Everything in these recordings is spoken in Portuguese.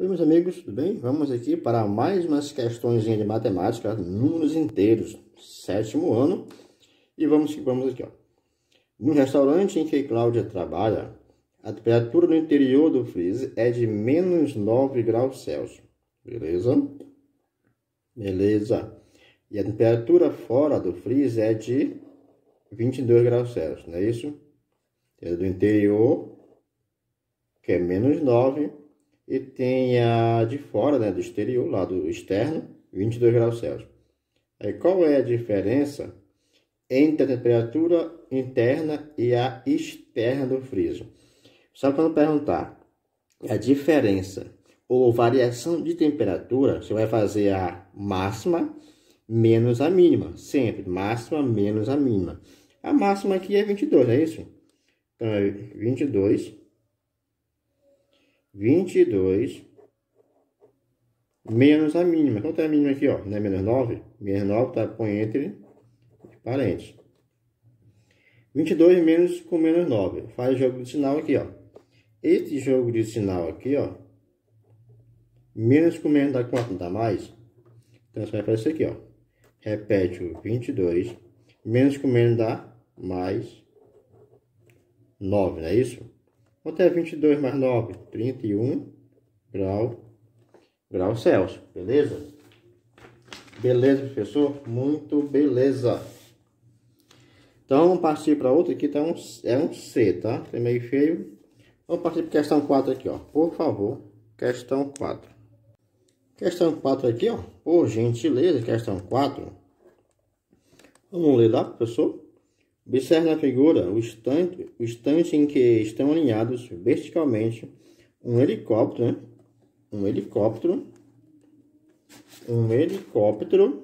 Oi, meus amigos, tudo bem? Vamos aqui para mais umas questões de matemática, números inteiros, sétimo ano. E vamos, que vamos aqui, ó. No restaurante em que Cláudia trabalha, a temperatura no interior do freezer é de menos 9 graus Celsius. Beleza? Beleza. E a temperatura fora do freezer é de 22 graus Celsius, não é isso? É do interior, que é menos 9 e tem a de fora, né, do exterior, lado externo, 22 graus Celsius. Aí, qual é a diferença entre a temperatura interna e a externa do friso Só para não perguntar, a diferença ou variação de temperatura, você vai fazer a máxima menos a mínima, sempre, máxima menos a mínima. A máxima aqui é 22, é isso? Então, é 22 22 menos a mínima. Quanto é a mínima aqui, ó? Não é menos 9? Menos 9 tá põe entre parênteses. 22 menos com menos 9. Faz jogo de sinal aqui, ó. Esse jogo de sinal aqui, ó. Menos com menos dá quanto? Dá mais? Então, você vai fazer isso aqui, ó. Repete o 22. Menos com menos dá mais 9, não é isso? Quanto é 22 mais 9? 31 grau, grau Celsius, beleza? Beleza, professor? Muito beleza. Então, vamos partir para outra aqui, tá um, é um C, tá? É meio feio. Vamos partir para questão 4 aqui, ó. Por favor, questão 4. Questão 4 aqui, ó. Por gentileza, questão 4. Vamos ler lá, professor? Observe na figura o estante, o em que estão alinhados verticalmente um helicóptero, né? um helicóptero, um helicóptero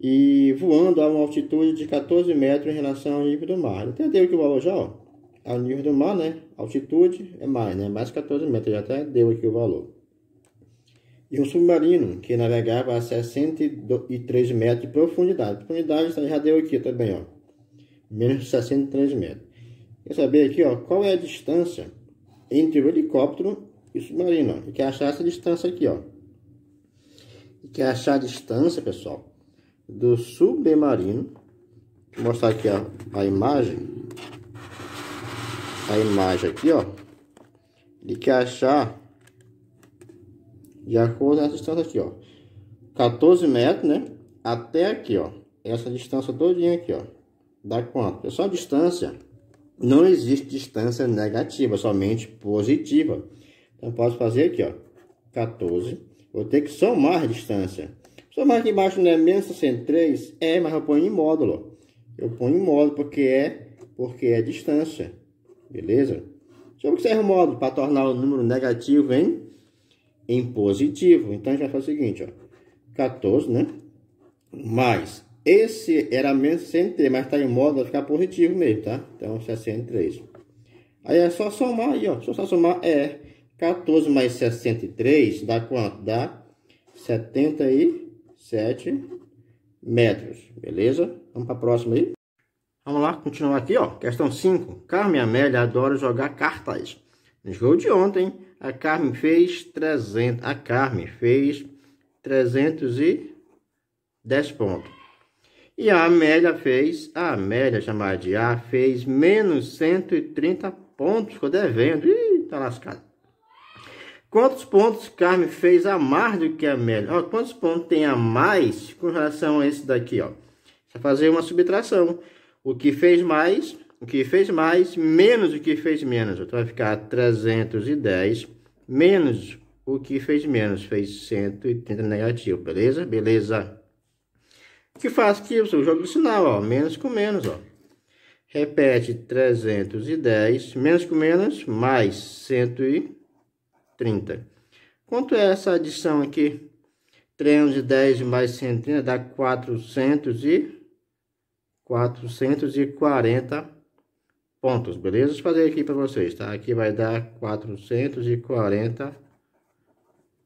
e voando a uma altitude de 14 metros em relação ao nível do mar. Entendeu que o valor já ó, ao nível do mar, né? Altitude é mais, né? Mais 14 metros, já até deu aqui o valor. E um submarino que navegava a 63 metros de profundidade. Profundidade já deu aqui também, ó menos de 63 metros. Quer saber aqui, ó, qual é a distância entre o helicóptero e o submarino? E quer achar essa distância aqui, ó. E quer achar a distância, pessoal, do submarino. Vou mostrar aqui ó, a imagem. A imagem aqui, ó. Ele quer achar de acordo com essa distância aqui, ó. 14 metros, né? Até aqui, ó. Essa distância todinha aqui, ó dá quanto? É só a distância. Não existe distância negativa, somente positiva. Então, posso fazer aqui, ó, 14. Vou ter que somar a distância. Somar aqui embaixo não é menos 63? É, mas eu ponho em módulo. Eu ponho em módulo porque é, porque é distância. Beleza? Deixa eu observar o módulo para tornar o número negativo em, em positivo. Então, a gente vai fazer o seguinte, ó. 14, né? Mais esse era menos 63, mas tá em modo vai ficar positivo mesmo, tá? Então, 63. Aí é só somar aí, ó. Se eu só somar, é 14 mais 63 dá quanto? Dá 77 metros, beleza? Vamos para a próxima aí. Vamos lá, continuar aqui, ó. Questão 5. Carmen Amélia adora jogar cartas. No jogo de ontem, a Carmen fez 300. A Carmen fez 310 pontos. E a Amélia fez, a Amélia chamada de A, fez menos 130 pontos, ficou devendo. Ih, tá lascado. Quantos pontos Carmen fez a mais do que a Amélia? Ó, quantos pontos tem a mais com relação a esse daqui, ó? Você fazer uma subtração. O que fez mais, o que fez mais, menos o que fez menos. Então vai ficar 310 menos o que fez menos, fez 130 negativo, beleza? Beleza. O que faz que o seu jogo do sinal, ó, menos com menos, ó. Repete 310, menos com menos, mais 130. Quanto é essa adição aqui? 310 mais 130 dá 400 e 440 pontos, beleza? Vou fazer aqui para vocês, tá? Aqui vai dar 440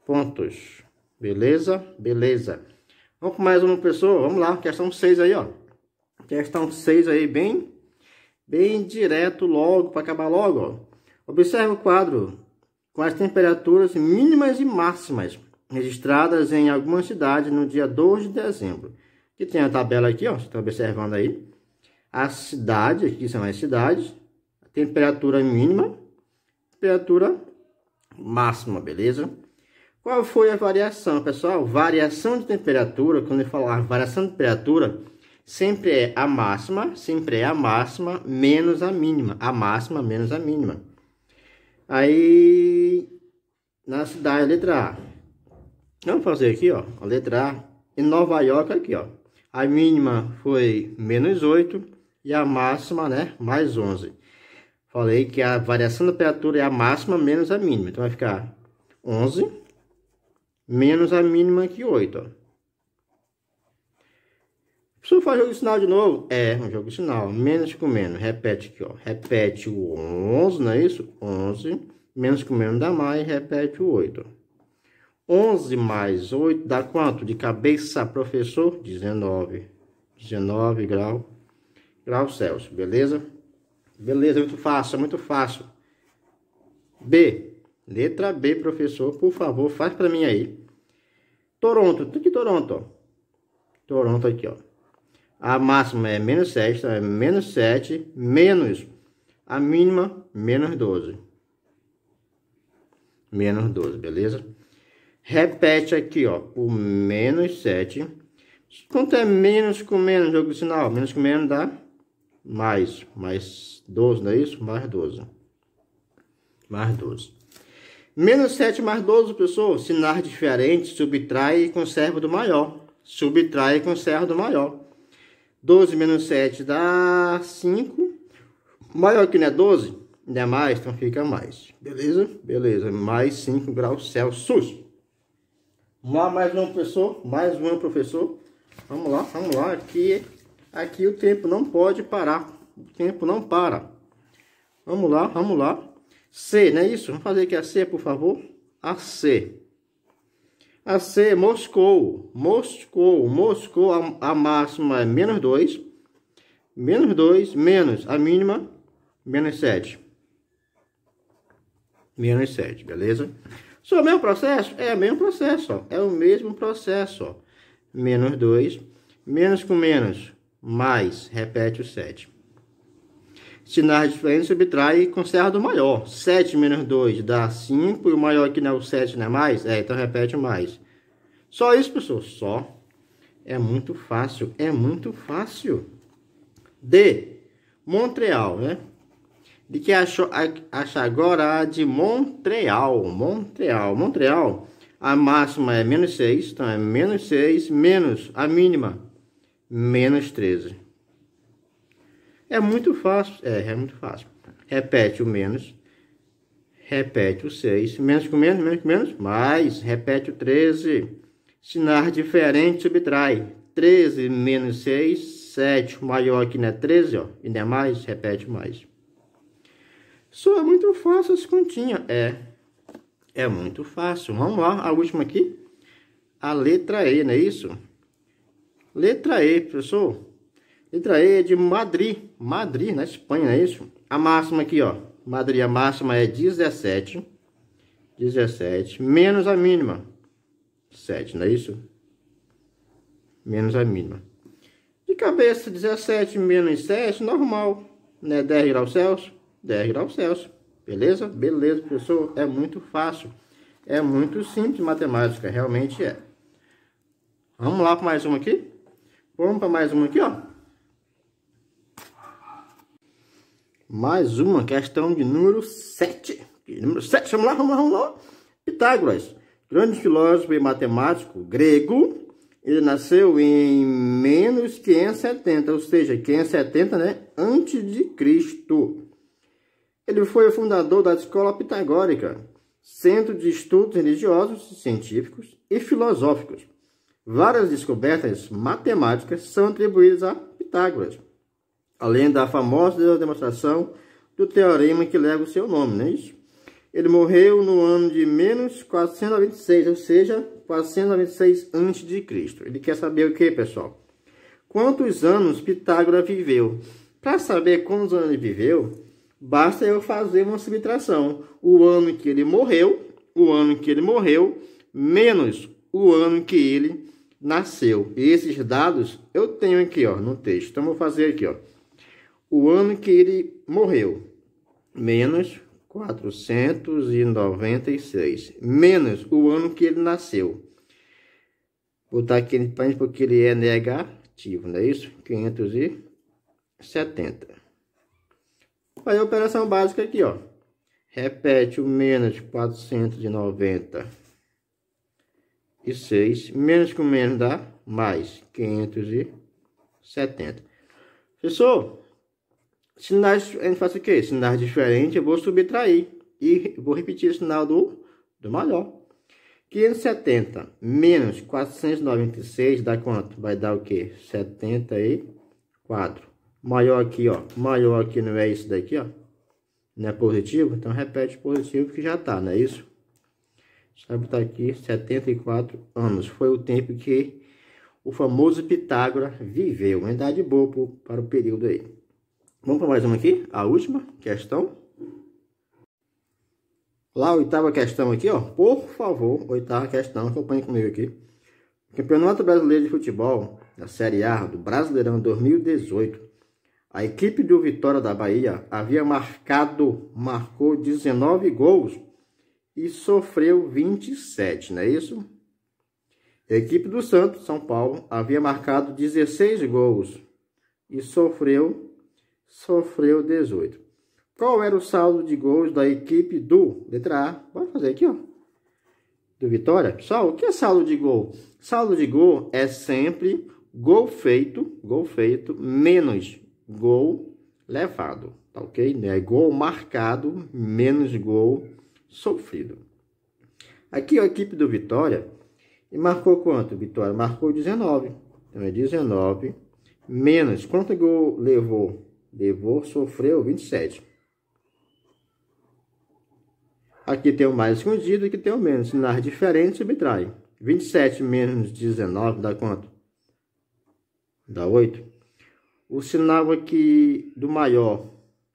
pontos, beleza? Beleza. Vamos com mais uma pessoa, vamos lá, questão 6 aí, ó. Questão 6 aí, bem, bem direto logo, para acabar logo, ó. Observe o quadro com as temperaturas mínimas e máximas registradas em algumas cidades no dia 2 de dezembro. Que tem a tabela aqui, ó, você está observando aí. A cidade, aqui são as cidades, a temperatura mínima, temperatura máxima, beleza? Qual foi a variação, pessoal? Variação de temperatura, quando eu falar variação de temperatura, sempre é a máxima, sempre é a máxima menos a mínima. A máxima menos a mínima. Aí, na cidade, a letra A. Vamos fazer aqui, ó, a letra A. Em Nova York, aqui, ó. A mínima foi menos 8 e a máxima, né, mais 11. Falei que a variação da temperatura é a máxima menos a mínima. Então, vai ficar 11 menos a mínima que 8, ó. Professor, faz jogo de sinal de novo? É, um jogo de sinal. Menos com menos. Repete aqui, ó. Repete o 11, não é isso? 11. Menos com menos dá mais. Repete o 8. 11 mais 8 dá quanto? De cabeça, professor? 19. 19 grau. Grau Celsius, beleza? Beleza, muito fácil, muito fácil. B. Letra B, professor, por favor, faz para mim aí. Toronto, tudo de Toronto, ó. Toronto aqui, ó. A máxima é menos 7, então é menos 7, menos a mínima, menos 12. Menos 12, beleza? Repete aqui, ó, o menos 7. Quanto é menos com menos, jogo de sinal? Menos com menos dá mais, mais 12, não é isso? Mais 12. Mais 12. Menos 7 mais 12, pessoal, sinais diferentes, subtrai e conserva do maior. Subtrai e conserva do maior. 12 menos 7 dá 5. Maior que não é 12, não é mais, então fica mais. Beleza? Beleza. Mais 5 graus Celsius. Vamos Lá mais um professor, mais um professor. Vamos lá, vamos lá. Aqui, aqui o tempo não pode parar. O tempo não para. Vamos lá, vamos lá. C, não é isso? Vamos fazer aqui a C, por favor. A C. A C, é Moscou. Moscou. Moscou, a, a máxima é menos 2. Menos 2, menos a mínima, menos 7. Menos 7, beleza? Só o mesmo processo? É o mesmo processo, ó. É o mesmo processo, ó. Menos 2, menos com menos, mais, repete o 7 sinais diferentes, subtrai e conserva do maior. 7 menos 2 dá 5, e o maior aqui não é o 7, não é mais? É, então repete mais. Só isso, pessoal, só. É muito fácil, é muito fácil. D. Montreal, né? De que achou, achar agora a de Montreal. Montreal, Montreal. A máxima é menos 6, então é menos 6, menos a mínima, menos 13. É muito fácil, é, é muito fácil. Repete o menos, repete o 6, menos com menos, menos com menos, mais, repete o 13. Sinar diferente, subtrai. 13 menos 6, 7, maior que não é 13, ó, e não é mais, repete mais. Só é muito fácil essa continha, é, é muito fácil. Vamos lá, a última aqui, a letra E, não é isso? Letra E, professor. Letra E é de Madrid. Madrid, na Espanha, é isso? A máxima aqui, ó. Madrid, a máxima é 17. 17. Menos a mínima. 7, não é isso? Menos a mínima. De cabeça, 17 menos 7, normal. Né? 10 graus Celsius. 10 graus Celsius. Beleza? Beleza, professor. É muito fácil. É muito simples matemática. Realmente é. Vamos lá para mais uma aqui. Vamos para mais uma aqui, ó. Mais uma questão de número 7. número 7, vamos lá, vamos lá, vamos lá. Pitágoras, grande filósofo e matemático grego, ele nasceu em menos 570, ou seja, 570, né, antes de Cristo. Ele foi o fundador da escola pitagórica, centro de estudos religiosos, científicos e filosóficos. Várias descobertas matemáticas são atribuídas a Pitágoras além da famosa demonstração do teorema que leva o seu nome, não é isso? Ele morreu no ano de menos 426, ou seja, 496 a.C. Ele quer saber o que, pessoal? Quantos anos Pitágoras viveu? Para saber quantos anos ele viveu, basta eu fazer uma subtração. O ano que ele morreu, o ano que ele morreu, menos o ano que ele nasceu. E esses dados eu tenho aqui ó, no texto. Então, vou fazer aqui. ó o ano que ele morreu, menos 496, menos o ano que ele nasceu. Vou botar aqui para porque ele é negativo, não é isso? 570. Fazer a operação básica aqui, ó. Repete o menos 496, menos com menos dá mais 570. Professor, Sinais, a gente faz o quê? Sinais diferentes, eu vou subtrair. E vou repetir o sinal do, do maior. 570 menos 496 dá quanto? Vai dar o quê? 74. Maior aqui, ó. Maior aqui não é isso daqui, ó. Não é positivo? Então repete positivo que já tá, não é isso? sabe botar aqui 74 anos. Foi o tempo que o famoso Pitágoras viveu. Uma idade boa para o período aí. Vamos para mais uma aqui, a última questão. Lá, a oitava questão aqui, ó. Por favor, oitava questão, acompanhe comigo aqui. O Campeonato Brasileiro de Futebol, da Série A do Brasileirão 2018. A equipe do Vitória da Bahia havia marcado, marcou 19 gols e sofreu 27, não é isso? A equipe do Santos, São Paulo, havia marcado 16 gols e sofreu sofreu 18. Qual era o saldo de gols da equipe do, letra A, bora fazer aqui, ó, do Vitória? Pessoal, o que é saldo de gol? Saldo de gol é sempre gol feito, gol feito, menos gol levado, tá ok? É gol marcado, menos gol sofrido. Aqui a equipe do Vitória, e marcou quanto? Vitória marcou 19. Então é 19 menos, quanto gol levou? Levou, sofreu, 27. Aqui tem o mais escondido, aqui tem o menos. Sinais diferentes, subtrai. 27 menos 19 dá quanto? Dá 8. O sinal aqui do maior,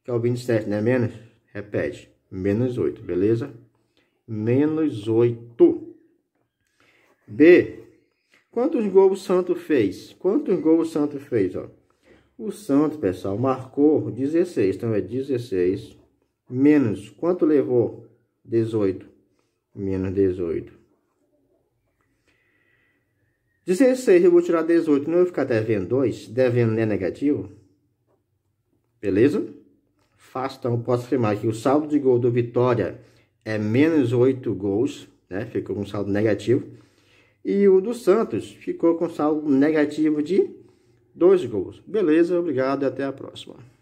que é o 27, né? Menos? Repete. Menos 8, beleza? Menos 8. B. Quantos gols o Santo fez? Quantos gols o Santo fez, ó? O Santos, pessoal, marcou 16, então é 16 menos, quanto levou? 18, menos 18. 16, eu vou tirar 18, não vou ficar devendo 2, devendo é negativo, beleza? Faço, então posso afirmar que o saldo de gol do Vitória é menos 8 gols, né? Ficou com saldo negativo. E o do Santos ficou com saldo negativo de dois gols. Beleza, obrigado e até a próxima.